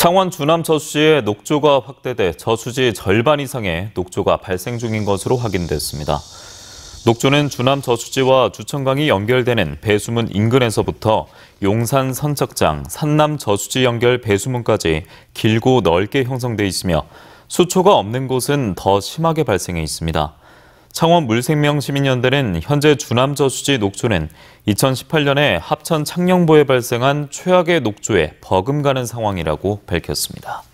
창원 주남 저수지의 녹조가 확대돼 저수지 절반 이상의 녹조가 발생 중인 것으로 확인됐습니다. 녹조는 주남 저수지와 주천강이 연결되는 배수문 인근에서부터 용산 선착장, 산남 저수지 연결 배수문까지 길고 넓게 형성돼 있으며 수초가 없는 곳은 더 심하게 발생해 있습니다. 창원 물생명시민연대는 현재 주남저수지 녹조는 2018년에 합천 창녕보에 발생한 최악의 녹조에 버금가는 상황이라고 밝혔습니다.